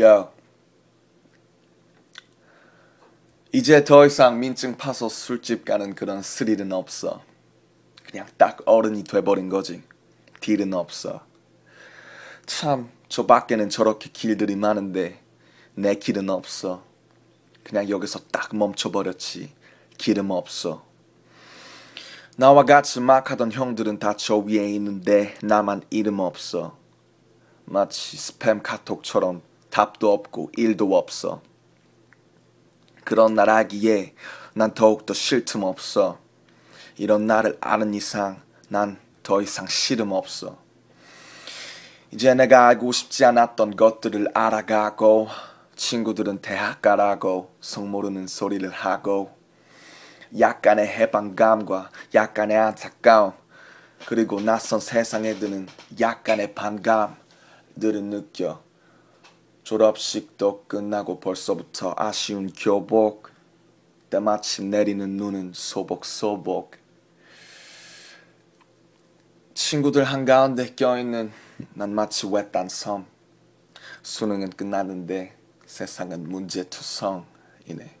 야, 이제 더 이상 민증 파서 술집 가는 그런 스릴은 없어. 그냥 딱 어른이 돼버린 거지. 딜은 없어. 참, 저 밖에는 저렇게 길들이 많은데 내 길은 없어. 그냥 여기서 딱 멈춰버렸지. 길은 없어. 나와 같이 막 하던 형들은 다 저 위에 있는데 나만 이름 없어. 마치 스팸 카톡처럼 답도 없고 일도 없어. 그런 나라기에 난 더욱더 쉴 틈 없어. 이런 나를 아는 이상 난 더 이상 싫음 없어. 이제 내가 알고 싶지 않았던 것들을 알아가고 친구들은 대학 가라고 성 모르는 소리를 하고 약간의 해방감과 약간의 안타까움 그리고 낯선 세상에 드는 약간의 반감들을 느껴 졸업식도 끝나고 벌써부터 아쉬운 교복 때마침 내리는 눈은 소복소복 친구들 한가운데 껴있는 난 마치 외딴 섬 수능은 끝났는데 세상은 문제투성이네